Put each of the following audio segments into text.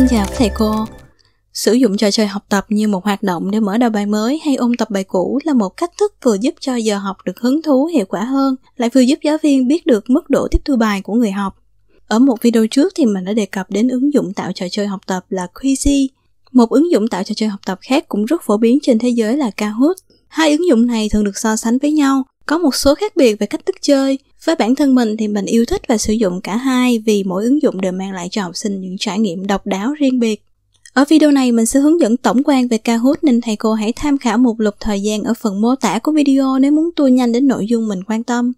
Xin chào các thầy cô. Sử dụng trò chơi học tập như một hoạt động để mở đầu bài mới hay ôn tập bài cũ là một cách thức vừa giúp cho giờ học được hứng thú hiệu quả hơn, lại vừa giúp giáo viên biết được mức độ tiếp thu bài của người học. Ở một video trước thì mình đã đề cập đến ứng dụng tạo trò chơi học tập là Quizy. Một ứng dụng tạo trò chơi học tập khác cũng rất phổ biến trên thế giới là Kahoot. Hai ứng dụng này thường được so sánh với nhau, có một số khác biệt về cách thức chơi, với bản thân mình thì mình yêu thích và sử dụng cả hai vì mỗi ứng dụng đều mang lại cho học sinh những trải nghiệm độc đáo riêng biệt. Ở video này mình sẽ hướng dẫn tổng quan về Kahoot nên thầy cô hãy tham khảo một lục thời gian ở phần mô tả của video nếu muốn tua nhanh đến nội dung mình quan tâm.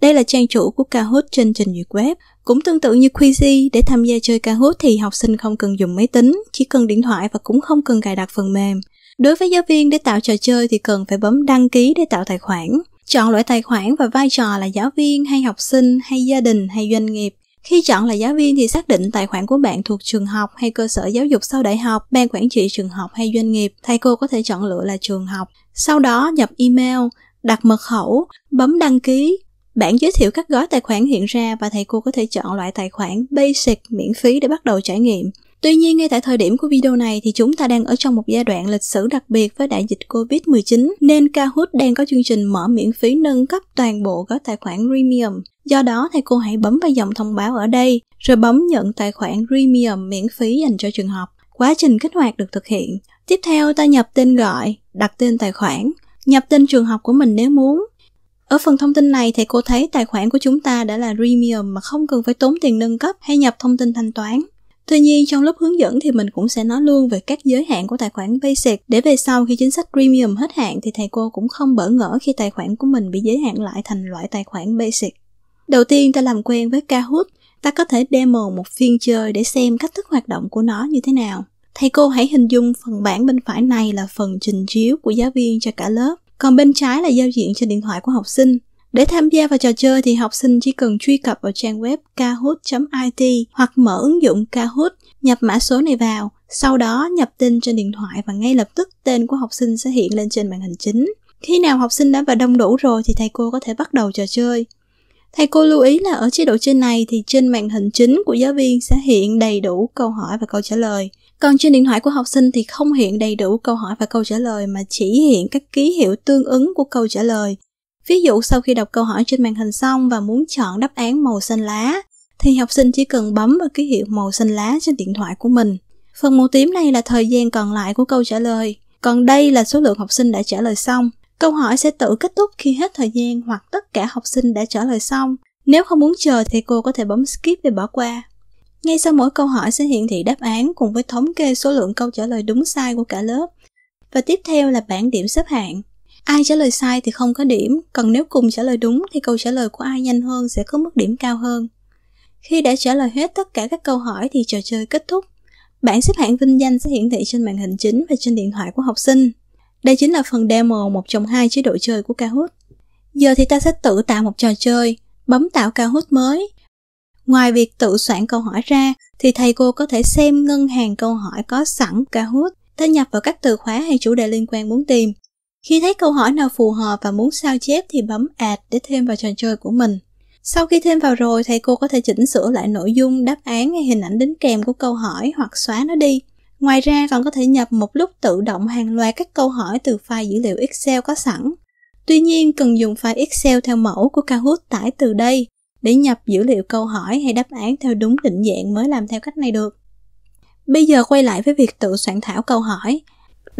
Đây là trang chủ của Kahoot trên trình duyệt web. Cũng tương tự như Quizy, để tham gia chơi Kahoot thì học sinh không cần dùng máy tính, chỉ cần điện thoại và cũng không cần cài đặt phần mềm. Đối với giáo viên để tạo trò chơi thì cần phải bấm đăng ký để tạo tài khoản. Chọn loại tài khoản và vai trò là giáo viên hay học sinh hay gia đình hay doanh nghiệp. Khi chọn là giáo viên thì xác định tài khoản của bạn thuộc trường học hay cơ sở giáo dục sau đại học, ban quản trị trường học hay doanh nghiệp. Thầy cô có thể chọn lựa là trường học. Sau đó nhập email, đặt mật khẩu, bấm đăng ký. Bản giới thiệu các gói tài khoản hiện ra và thầy cô có thể chọn loại tài khoản basic miễn phí để bắt đầu trải nghiệm. Tuy nhiên, ngay tại thời điểm của video này thì chúng ta đang ở trong một giai đoạn lịch sử đặc biệt với đại dịch Covid-19, nên Kahoot đang có chương trình mở miễn phí nâng cấp toàn bộ gói tài khoản Premium. Do đó, thầy cô hãy bấm vào dòng thông báo ở đây, rồi bấm nhận tài khoản Premium miễn phí dành cho trường học. Quá trình kích hoạt được thực hiện. Tiếp theo, ta nhập tên gọi, đặt tên tài khoản, nhập tên trường học của mình nếu muốn, ở phần thông tin này thì cô thấy tài khoản của chúng ta đã là premium mà không cần phải tốn tiền nâng cấp hay nhập thông tin thanh toán. Tuy nhiên, trong lớp hướng dẫn thì mình cũng sẽ nói luôn về các giới hạn của tài khoản Basic để về sau khi chính sách Premium hết hạn thì thầy cô cũng không bỡ ngỡ khi tài khoản của mình bị giới hạn lại thành loại tài khoản Basic. Đầu tiên ta làm quen với Kahoot, ta có thể demo một phiên chơi để xem cách thức hoạt động của nó như thế nào. Thầy cô hãy hình dung phần bảng bên phải này là phần trình chiếu của giáo viên cho cả lớp, còn bên trái là giao diện cho điện thoại của học sinh. Để tham gia vào trò chơi thì học sinh chỉ cần truy cập vào trang web kahoot.it hoặc mở ứng dụng Kahoot, nhập mã số này vào, sau đó nhập tin trên điện thoại và ngay lập tức tên của học sinh sẽ hiện lên trên màn hình chính. Khi nào học sinh đã vào đông đủ rồi thì thầy cô có thể bắt đầu trò chơi. Thầy cô lưu ý là ở chế độ trên này thì trên màn hình chính của giáo viên sẽ hiện đầy đủ câu hỏi và câu trả lời. Còn trên điện thoại của học sinh thì không hiện đầy đủ câu hỏi và câu trả lời mà chỉ hiện các ký hiệu tương ứng của câu trả lời Ví dụ sau khi đọc câu hỏi trên màn hình xong và muốn chọn đáp án màu xanh lá, thì học sinh chỉ cần bấm vào ký hiệu màu xanh lá trên điện thoại của mình. Phần màu tím này là thời gian còn lại của câu trả lời, còn đây là số lượng học sinh đã trả lời xong. Câu hỏi sẽ tự kết thúc khi hết thời gian hoặc tất cả học sinh đã trả lời xong. Nếu không muốn chờ thì cô có thể bấm skip để bỏ qua. Ngay sau mỗi câu hỏi sẽ hiện thị đáp án cùng với thống kê số lượng câu trả lời đúng sai của cả lớp. Và tiếp theo là bảng điểm xếp hạng ai trả lời sai thì không có điểm còn nếu cùng trả lời đúng thì câu trả lời của ai nhanh hơn sẽ có mức điểm cao hơn khi đã trả lời hết tất cả các câu hỏi thì trò chơi kết thúc bảng xếp hạng vinh danh sẽ hiển thị trên màn hình chính và trên điện thoại của học sinh đây chính là phần demo một trong hai chế độ chơi của Kahoot. Giờ thì ta sẽ tự tạo một trò chơi, bấm tạo Kahoot mới. Ngoài việc tự soạn câu hỏi ra, thì thầy cô có thể xem ngân hàng câu hỏi có sẵn Kahoot, ta nhập vào các từ khóa hay chủ đề liên quan muốn tìm khi thấy câu hỏi nào phù hợp và muốn sao chép thì bấm Add để thêm vào trò chơi của mình. Sau khi thêm vào rồi, thầy cô có thể chỉnh sửa lại nội dung, đáp án hay hình ảnh đính kèm của câu hỏi hoặc xóa nó đi. Ngoài ra còn có thể nhập một lúc tự động hàng loạt các câu hỏi từ file dữ liệu Excel có sẵn. Tuy nhiên, cần dùng file Excel theo mẫu của Kahoot tải từ đây để nhập dữ liệu câu hỏi hay đáp án theo đúng định dạng mới làm theo cách này được. Bây giờ quay lại với việc tự soạn thảo câu hỏi.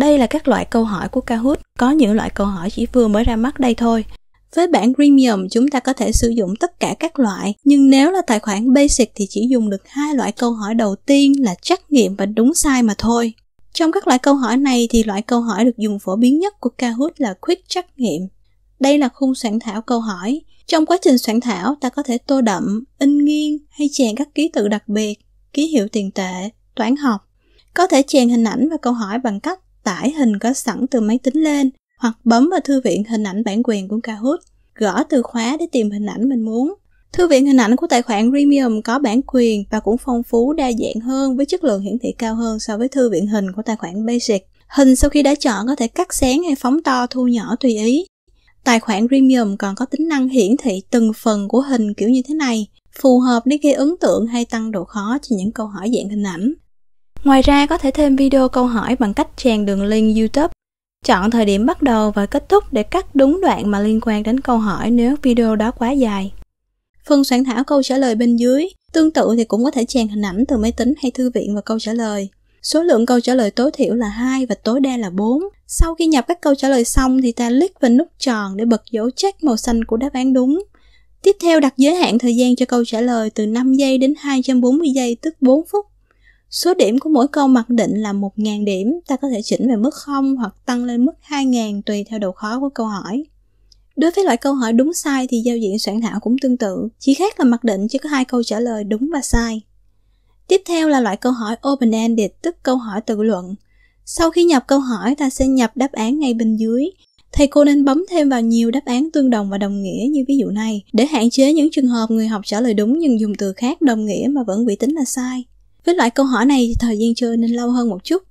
Đây là các loại câu hỏi của Kahoot, có những loại câu hỏi chỉ vừa mới ra mắt đây thôi. Với bản Premium chúng ta có thể sử dụng tất cả các loại, nhưng nếu là tài khoản Basic thì chỉ dùng được hai loại câu hỏi đầu tiên là trắc nghiệm và đúng sai mà thôi. Trong các loại câu hỏi này thì loại câu hỏi được dùng phổ biến nhất của Kahoot là Quick trắc nghiệm. Đây là khung soạn thảo câu hỏi. Trong quá trình soạn thảo, ta có thể tô đậm, in nghiêng hay chèn các ký tự đặc biệt, ký hiệu tiền tệ, toán học. Có thể chèn hình ảnh và câu hỏi bằng cách tải hình có sẵn từ máy tính lên hoặc bấm vào thư viện hình ảnh bản quyền của Kahoot, gõ từ khóa để tìm hình ảnh mình muốn. Thư viện hình ảnh của tài khoản Premium có bản quyền và cũng phong phú đa dạng hơn với chất lượng hiển thị cao hơn so với thư viện hình của tài khoản Basic. Hình sau khi đã chọn có thể cắt xén hay phóng to thu nhỏ tùy ý. Tài khoản Premium còn có tính năng hiển thị từng phần của hình kiểu như thế này, phù hợp để gây ấn tượng hay tăng độ khó cho những câu hỏi dạng hình ảnh. Ngoài ra có thể thêm video câu hỏi bằng cách chèn đường link YouTube. Chọn thời điểm bắt đầu và kết thúc để cắt đúng đoạn mà liên quan đến câu hỏi nếu video đó quá dài. Phần soạn thảo câu trả lời bên dưới, tương tự thì cũng có thể chèn hình ảnh từ máy tính hay thư viện vào câu trả lời. Số lượng câu trả lời tối thiểu là 2 và tối đa là 4. Sau khi nhập các câu trả lời xong thì ta click vào nút tròn để bật dấu check màu xanh của đáp án đúng. Tiếp theo đặt giới hạn thời gian cho câu trả lời từ 5 giây đến 240 giây tức 4 phút Số điểm của mỗi câu mặc định là 1.000 điểm, ta có thể chỉnh về mức 0 hoặc tăng lên mức 2.000 tùy theo độ khó của câu hỏi. Đối với loại câu hỏi đúng sai thì giao diện soạn thảo cũng tương tự, chỉ khác là mặc định chỉ có hai câu trả lời đúng và sai. Tiếp theo là loại câu hỏi open-ended, tức câu hỏi tự luận. Sau khi nhập câu hỏi, ta sẽ nhập đáp án ngay bên dưới. Thầy cô nên bấm thêm vào nhiều đáp án tương đồng và đồng nghĩa như ví dụ này, để hạn chế những trường hợp người học trả lời đúng nhưng dùng từ khác đồng nghĩa mà vẫn bị tính là sai. Với loại câu hỏi này thì thời gian chơi nên lâu hơn một chút.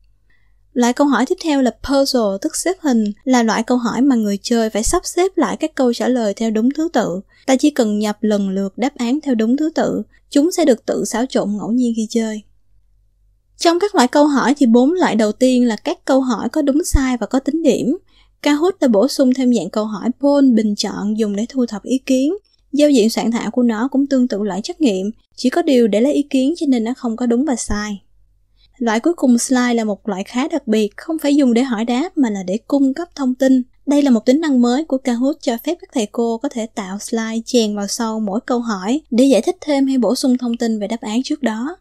Loại câu hỏi tiếp theo là puzzle tức xếp hình là loại câu hỏi mà người chơi phải sắp xếp lại các câu trả lời theo đúng thứ tự. Ta chỉ cần nhập lần lượt đáp án theo đúng thứ tự, chúng sẽ được tự xáo trộn ngẫu nhiên khi chơi. Trong các loại câu hỏi thì bốn loại đầu tiên là các câu hỏi có đúng sai và có tính điểm. Kahoot đã bổ sung thêm dạng câu hỏi poll bình chọn dùng để thu thập ý kiến. Giao diện soạn thảo của nó cũng tương tự loại trắc nghiệm, chỉ có điều để lấy ý kiến cho nên nó không có đúng và sai. Loại cuối cùng slide là một loại khá đặc biệt, không phải dùng để hỏi đáp mà là để cung cấp thông tin. Đây là một tính năng mới của Kahoot cho phép các thầy cô có thể tạo slide chèn vào sau mỗi câu hỏi để giải thích thêm hay bổ sung thông tin về đáp án trước đó.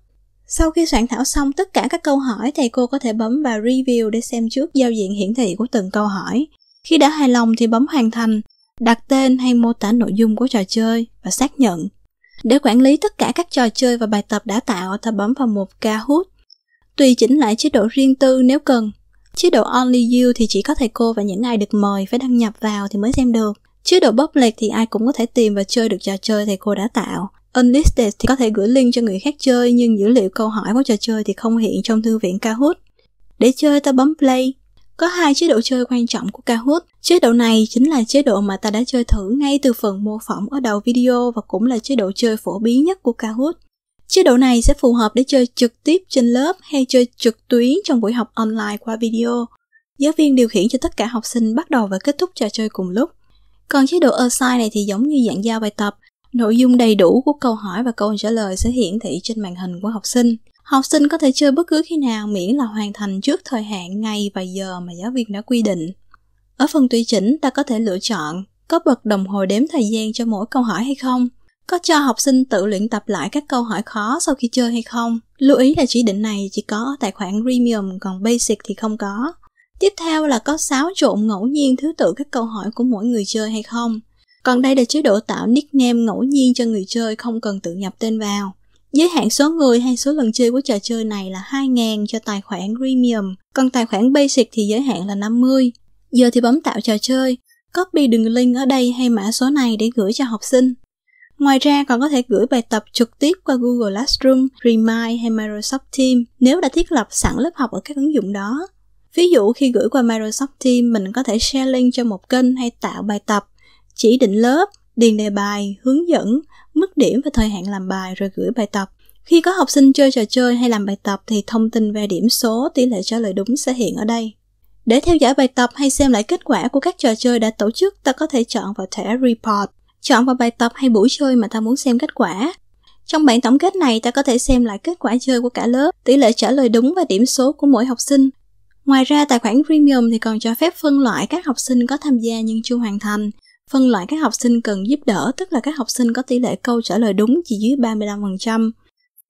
Sau khi soạn thảo xong tất cả các câu hỏi, thầy cô có thể bấm vào Review để xem trước giao diện hiển thị của từng câu hỏi. Khi đã hài lòng thì bấm hoàn thành, đặt tên hay mô tả nội dung của trò chơi và xác nhận. Để quản lý tất cả các trò chơi và bài tập đã tạo, ta bấm vào mục Kahoot. Tùy chỉnh lại chế độ riêng tư nếu cần. Chế độ Only You thì chỉ có thầy cô và những ai được mời phải đăng nhập vào thì mới xem được. Chế độ Public thì ai cũng có thể tìm và chơi được trò chơi thầy cô đã tạo. Unlisted thì có thể gửi link cho người khác chơi nhưng dữ liệu câu hỏi của trò chơi thì không hiện trong thư viện Kahoot. Để chơi ta bấm play, có hai chế độ chơi quan trọng của Kahoot. Chế độ này chính là chế độ mà ta đã chơi thử ngay từ phần mô phỏng ở đầu video và cũng là chế độ chơi phổ biến nhất của Kahoot. Chế độ này sẽ phù hợp để chơi trực tiếp trên lớp hay chơi trực tuyến trong buổi học online qua video. Giáo viên điều khiển cho tất cả học sinh bắt đầu và kết thúc trò chơi cùng lúc. Còn chế độ assign này thì giống như dạng giao bài tập, nội dung đầy đủ của câu hỏi và câu trả lời sẽ hiển thị trên màn hình của học sinh. Học sinh có thể chơi bất cứ khi nào miễn là hoàn thành trước thời hạn ngày và giờ mà giáo viên đã quy định. Ở phần tùy chỉnh, ta có thể lựa chọn có bật đồng hồ đếm thời gian cho mỗi câu hỏi hay không, có cho học sinh tự luyện tập lại các câu hỏi khó sau khi chơi hay không. Lưu ý là chỉ định này chỉ có ở tài khoản Premium còn Basic thì không có. Tiếp theo là có xáo trộn ngẫu nhiên thứ tự các câu hỏi của mỗi người chơi hay không. Còn đây là chế độ tạo nickname ngẫu nhiên cho người chơi không cần tự nhập tên vào. Giới hạn số người hay số lần chơi của trò chơi này là 2.000 cho tài khoản Premium, còn tài khoản Basic thì giới hạn là 50. Giờ thì bấm tạo trò chơi, copy đường link ở đây hay mã số này để gửi cho học sinh. Ngoài ra còn có thể gửi bài tập trực tiếp qua Google Classroom, Remind hay Microsoft Teams nếu đã thiết lập sẵn lớp học ở các ứng dụng đó. Ví dụ khi gửi qua Microsoft Teams, mình có thể share link cho một kênh hay tạo bài tập, chỉ định lớp, điền đề bài, hướng dẫn, mức điểm và thời hạn làm bài rồi gửi bài tập. Khi có học sinh chơi trò chơi hay làm bài tập thì thông tin về điểm số, tỷ lệ trả lời đúng sẽ hiện ở đây. Để theo dõi bài tập hay xem lại kết quả của các trò chơi đã tổ chức, ta có thể chọn vào thẻ Report, chọn vào bài tập hay buổi chơi mà ta muốn xem kết quả. Trong bảng tổng kết này, ta có thể xem lại kết quả chơi của cả lớp, tỷ lệ trả lời đúng và điểm số của mỗi học sinh. Ngoài ra, tài khoản Premium thì còn cho phép phân loại các học sinh có tham gia nhưng chưa hoàn thành, phân loại các học sinh cần giúp đỡ, tức là các học sinh có tỷ lệ câu trả lời đúng chỉ dưới 35%.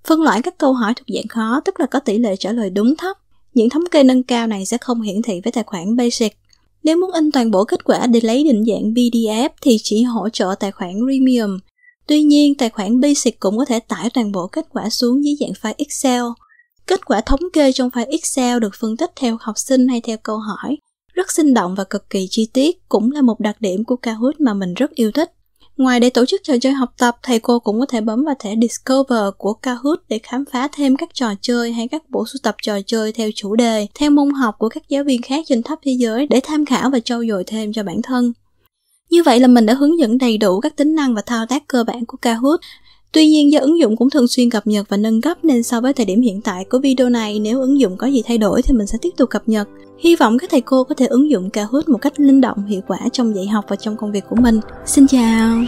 Phân loại các câu hỏi thuộc dạng khó, tức là có tỷ lệ trả lời đúng thấp. Những thống kê nâng cao này sẽ không hiển thị với tài khoản Basic. Nếu muốn in toàn bộ kết quả để lấy định dạng PDF thì chỉ hỗ trợ tài khoản Premium. Tuy nhiên, tài khoản Basic cũng có thể tải toàn bộ kết quả xuống dưới dạng file Excel. Kết quả thống kê trong file Excel được phân tích theo học sinh hay theo câu hỏi, rất sinh động và cực kỳ chi tiết, cũng là một đặc điểm của Kahoot mà mình rất yêu thích. Ngoài để tổ chức trò chơi học tập, thầy cô cũng có thể bấm vào thẻ Discover của Kahoot để khám phá thêm các trò chơi hay các bộ sưu tập trò chơi theo chủ đề, theo môn học của các giáo viên khác trên khắp thế giới để tham khảo và trau dồi thêm cho bản thân. Như vậy là mình đã hướng dẫn đầy đủ các tính năng và thao tác cơ bản của Kahoot. Tuy nhiên do ứng dụng cũng thường xuyên cập nhật và nâng cấp nên so với thời điểm hiện tại của video này nếu ứng dụng có gì thay đổi thì mình sẽ tiếp tục cập nhật. Hy vọng các thầy cô có thể ứng dụng Kahoot một cách linh động, hiệu quả trong dạy học và trong công việc của mình. Xin chào!